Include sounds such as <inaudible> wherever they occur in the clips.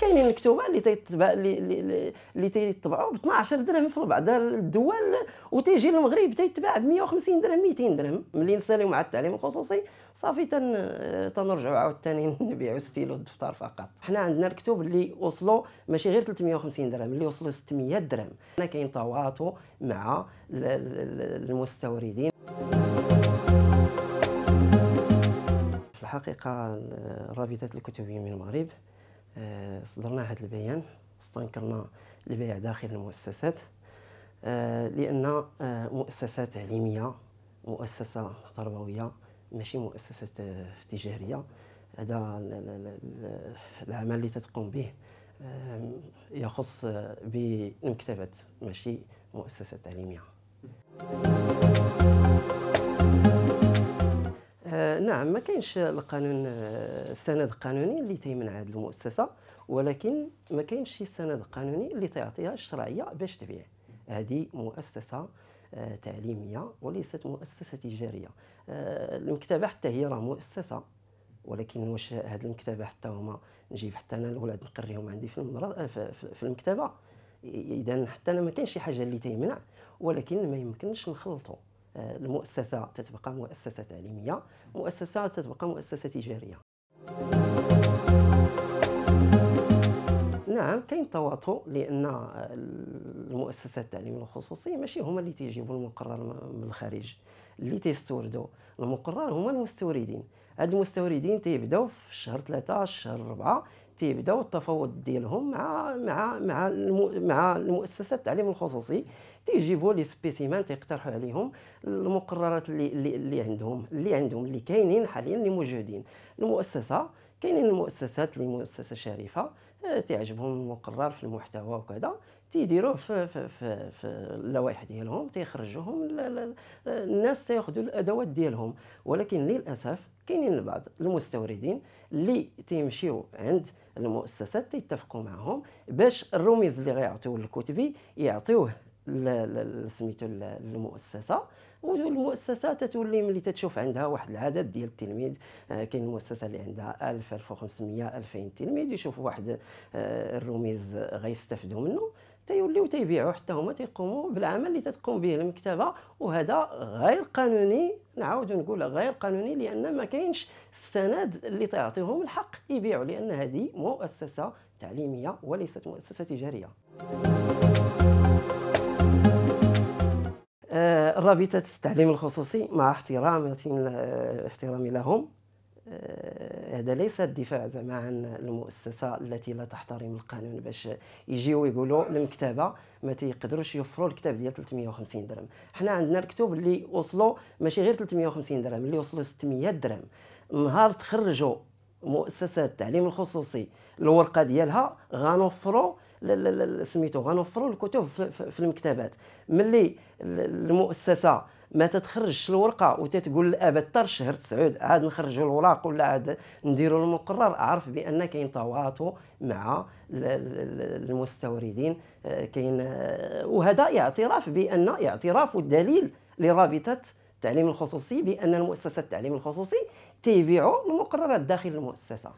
كاينين مكتوبه اللي تيتبع اللي اللي تيتبعوا ب 12 درهم في بعض الدول وتيجي للمغرب تيتباع ب 150 درهم 200 درهم ملي نساليو مع التعليم الخصوصي صافي تن تنرجعوا عاوتاني نبيعوا ستيلو الدفتر فقط حنا عندنا الكتب اللي وصلوا ماشي غير 350 درهم اللي وصلوا 600 درهم هنا كاين تواطؤ مع المستوردين في الحقيقه رابطه الكتب من المغرب آه، صدرنا هذا البيان استنكرنا البيع داخل المؤسسات آه، لان آه، مؤسسه تعليميه مؤسسه تربويه ماشي مؤسسه تجاريه هذا العمل اللي تتقوم به يخص بالمكتبات ماشي مؤسسه تعليميه نعم ما كاينش القانون آه، سند قانوني اللي تيمنع هذه المؤسسه ولكن ما كاينش شي سند قانوني اللي تيعطيها الشرعيه باش تبيع هذه مؤسسه آه، تعليميه وليست مؤسسه تجاريه آه، المكتبه حتى هي راه مؤسسه ولكن واش هاد المكتبه حتى هما نجيب حتى انا الاولاد نقريهم عندي في المدرسه في المكتبه اذا حتى انا ما كاينش شي حاجه اللي تيمنع ولكن ما يمكنش نخلطو آه، المؤسسه تتبقى مؤسسه تعليميه مؤسسه تتبقى مؤسسه تجاريه نعم كاين تواطؤ لان آه، المؤسسات التعليميه الخصوصيه ماشي هما اللي تيجيبوا المقرر من الخارج اللي تيستوردوا المقرر هما المستوردين هاد المستوردين تيبداو في شهر 3 شهر 4 تيبداو التفاوض ديالهم مع مع مع مع المؤسسات التعليم الخصوصي تيجيبوا لي سبيسيمان تيقترحوا عليهم المقررات اللي اللي, اللي عندهم اللي عندهم اللي كاينين حاليا اللي موجودين المؤسسه كاينين المؤسسات اللي مؤسسه شريفه آه، تعجبهم المقرر في المحتوى وكذا تيديروه في في في, في اللوائح ديالهم تيخرجوهم الناس تياخذوا الادوات ديالهم ولكن للاسف كاينين بعض المستوردين اللي تيمشيو عند المؤسسات تيتفقوا معهم باش الرميز اللي غيعطيوه للكتبي يعطيوه سميتو المؤسسه والمؤسسه تتولي ملي تتشوف عندها واحد العدد ديال التلميذ آه، كاين المؤسسه اللي عندها 1000 1500 2000 تلميذ يشوف واحد آه، الرميز غيستافدوا منه تيوليو تيبيعوا حتى هما تيقوموا بالعمل اللي تتقوم به المكتبه وهذا غير قانوني نعاود نقول غير قانوني لان ما كاينش السند اللي تعطيهم الحق يبيعوا لان هذه مؤسسه تعليميه وليست مؤسسه تجاريه آه، رابطه التعليم الخصوصي مع احترامي احترامي لهم آه، هذا ليس الدفاع زعما عن المؤسسه التي لا تحترم القانون باش يجيو يقولوا المكتبه ما تيقدروش يوفروا الكتاب ديال 350 درهم حنا عندنا الكتب اللي وصلوا ماشي غير 350 درهم اللي وصلوا 600 درهم نهار تخرجوا مؤسسات التعليم الخصوصي الورقه ديالها غنوفروا سميتو غنوفروا الكتب في المكتبات ملي المؤسسه ما تتخرجش الورقه وتتقول للاب تر شهر تسعود عاد نخرجوا الوراق ولا عاد نديروا المقرر اعرف بان كاين تواطؤ مع المستوردين آه، كاين آه، وهذا اعتراف بان اعتراف والدليل لرابطه التعليم الخصوصي بان المؤسسه التعليم الخصوصي تبيع المقررات داخل المؤسسه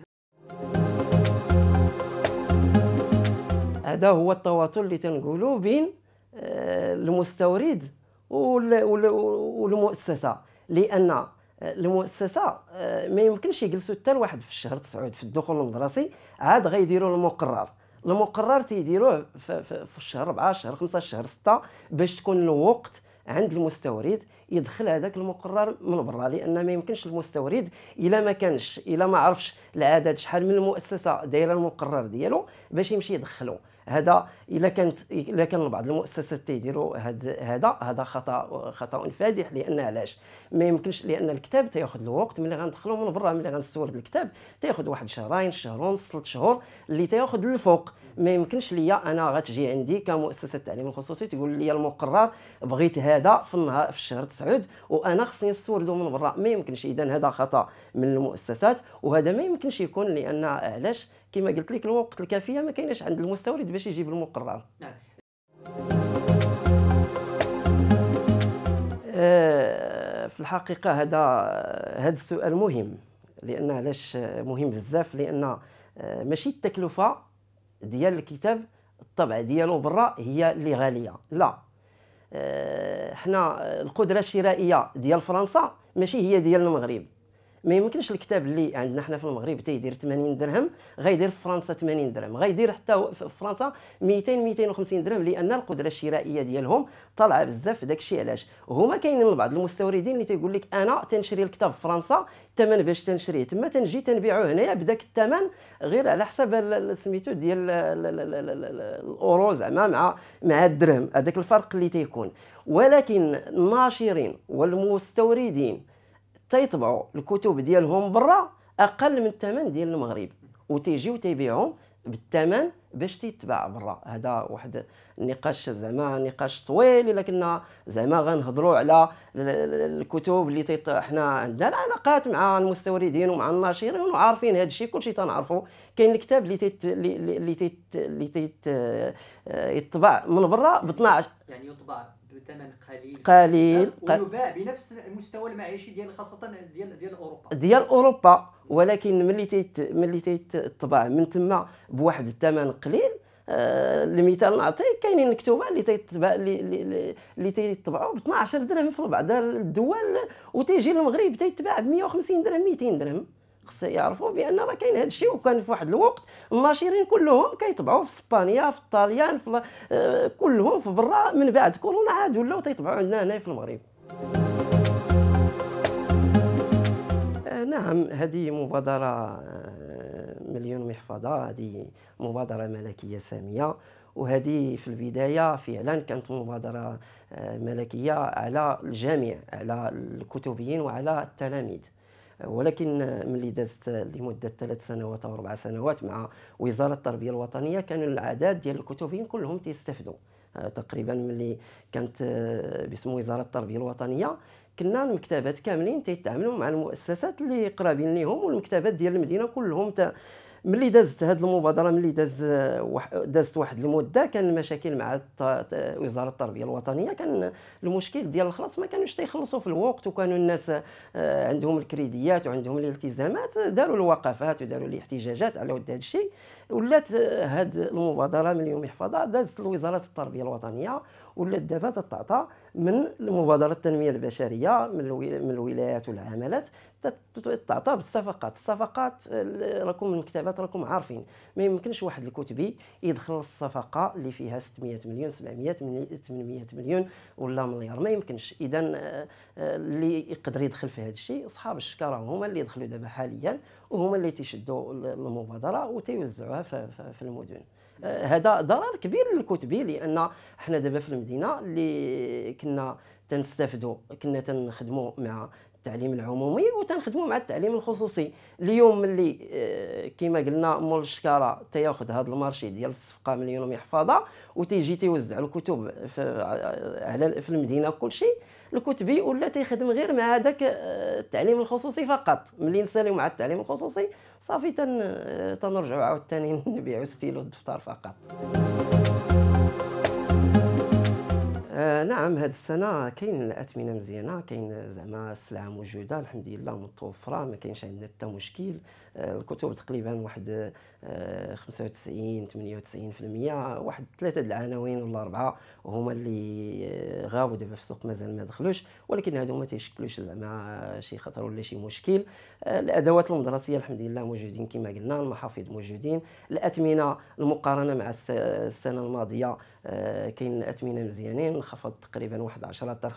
هذا هو التواصل اللي تنقولوا بين آه، المستورد والمؤسسه لان آه، المؤسسه آه، ما يمكنش يجلسوا حتى الواحد في الشهر تسعود في الدخول المدرسي عاد غيديروا المقرر المقرر تيديروه في الشهر 4 شهر 5 شهر 6 باش تكون الوقت عند المستورد يدخل هذاك المقرر من برا لان ما يمكنش المستورد الا ما كانش الا ما عرفش العدد شحال من المؤسسه دايره المقرر ديالو باش يمشي يدخلو هذا الا كانت الا كان بعض المؤسسات تيديروا هذا هذا هذا خطا خطا فادح لان علاش ما يمكنش لان الكتاب تياخذ الوقت ملي غندخلو من برا ملي غنستورد الكتاب تياخذ واحد شهرين شهر ونص ثلاث شهور اللي تياخذ للفوق ما يمكنش ليا انا غتجي عندي كمؤسسه التعليم الخصوصي تقول لي المقرر بغيت هذا في النهار في الشهر تسعود وانا خصني نستوردو من برا ما يمكنش اذا هذا خطا من المؤسسات وهذا ما يمكنش يكون لان علاش كما قلت لك الوقت الكافيه ما كايناش عند المستورد باش يجيب المقرر نعم. آه، في الحقيقه هذا هذا السؤال مهم لان علاش مهم بزاف لان آه، ماشي التكلفه ديال الكتاب الطبع ديالو برا هي اللي غاليه لا آه، حنا القدره الشرائيه ديال فرنسا ماشي هي ديال المغرب ما يمكنش الكتاب اللي عندنا حنا في المغرب تيدير 80 درهم غيدير في فرنسا 80 درهم غيدير حتى في فرنسا 200 250 درهم لان القدره الشرائيه ديالهم طالعه بزاف داكشي علاش هما كاينين بعض المستوردين اللي تيقول لك انا تنشري الكتاب في فرنسا الثمن باش تنشريه تما تنجي تنبيعو هنايا بداك الثمن غير على حسب سميتو ديال الاورو زعما مع مع الدرهم هذاك الفرق اللي تيكون ولكن الناشرين والمستوردين تيطبعوا الكتب ديالهم برا اقل من الثمن ديال المغرب وتيجيو تيبيعهم بالثمن باش تيتباع برا هذا واحد النقاش زعما نقاش طويل لكن زعما غنهضروا على الكتب اللي تيط حنا عندنا العلاقات مع المستوردين ومع الناشرين وعارفين هذا الشيء كلشي تنعرفوا كاين الكتاب اللي تيت اللي تيت اللي تيت آه، يطبع من برا ب 12 يعني يطبع بثمن قليل قليل أه؟ ويباع بنفس المستوى المعيشي ديال خاصه ديال ديال اوروبا ديال اوروبا ولكن ملي تيت ملي الطبع من تما بواحد الثمن قليل آه، المثال نعطيك كاينين مكتوبه اللي تيتباع اللي تيتبعوا ب 12 درهم في بعض الدول وتيجي للمغرب تيتباع ب 150 درهم 200 درهم خص يعرفوا بان راه كاين هذا الشيء وكان في واحد الوقت الماشيرين كلهم كيطبعوا في اسبانيا في الطاليان في آه، كلهم في برا من بعد كورونا عاد ولاو تيطبعوا عندنا هنا في المغرب آه، نعم هذه مبادره مليون محفظه هذه مبادره ملكيه ساميه وهذه في البدايه فعلا كانت مبادره آه، ملكيه على الجميع على الكتبيين وعلى التلاميذ ولكن ملي دازت لمده ثلاث سنوات او اربع سنوات مع وزاره التربيه الوطنيه كان العدد ديال الكتبيين كلهم تيستافدوا آه، تقريبا ملي كانت آه، باسم وزاره التربيه الوطنيه كنا المكتبات كاملين تيتعاملوا مع المؤسسات اللي قرابين ليهم والمكتبات ديال المدينه كلهم ملي دازت هذه المبادره ملي داز آه، دازت واحد المده كان المشاكل مع آه، وزاره التربيه الوطنيه كان المشكل ديال الخلاص ما كانوش تيخلصوا في الوقت وكانوا الناس آه، عندهم الكريديات وعندهم الالتزامات داروا الوقفات وداروا الاحتجاجات على ود هذا الشيء ولات هاد المبادره من يوم يحفظها دازت لوزاره التربيه الوطنيه ولات دابا تتعطى من المبادره التنميه البشريه من الولايات والعمالات تتعطى بالصفقات الصفقات راكم المكتبات راكم عارفين ما يمكنش واحد الكتبي يدخل الصفقه اللي فيها 600 مليون 700 800 مليون ولا مليار ما يمكنش اذا آه، اللي يقدر يدخل في هذا الشيء اصحاب الشكاره هما اللي يدخلوا دابا حاليا وهما اللي تيشدوا المبادره وتيوزعوها في المدن هذا ضرر كبير للكتبي لان احنا دابا في المدينه اللي كنا تنستافدوا كنا تنخدموا مع التعليم العمومي وتنخدموا مع التعليم الخصوصي اليوم ملي آه، كما قلنا مول الشكاره تياخذ هذا المارشي ديال الصفقه مليون محفظه وتيجي تيوزع الكتب في, آه، في المدينه وكلشي الكتبي ولا تيخدم غير مع هذاك آه، التعليم الخصوصي فقط ملي نساليو مع التعليم الخصوصي صافي تنرجعوا عاوتاني <laughs> نبيعوا الستيلو الدفتر فقط نعم هذه السنه كاين الاثمنه مزيانه كاين زعما السلعه موجوده الحمد لله متوفره ما كاينش عندنا حتى مشكل آه، الكتب تقريبا واحد 95 آه، 98% واحد ثلاثه د العناوين ولا اربعه هما اللي آه، غاو دابا في السوق مازال ما دخلوش ولكن هادو ما تيشكلوش زعما شي خطر ولا شي مشكل آه، الادوات المدرسيه الحمد لله موجودين كما قلنا المحافظ موجودين الاثمنه المقارنه مع السنه الماضيه كاين اثمنه مزيانين انخفض تقريبا واحد 10 حتى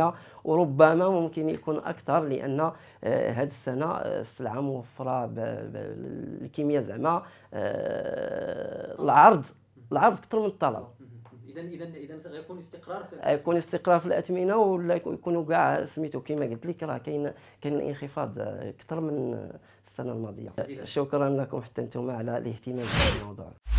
15% وربما ممكن يكون اكثر لان هذه السنه السلعه موفره بالكميه زعما زعما آه، العرض العرض اكثر من الطلب اذا اذا اذا غيكون استقرار في يكون استقرار في الاثمنه ولا يكونوا كاع سميتو كما قلت لك راه كاين كاين انخفاض اكثر آه، من السنه الماضيه شكرا لكم حتى انتم على الاهتمام بالموضوع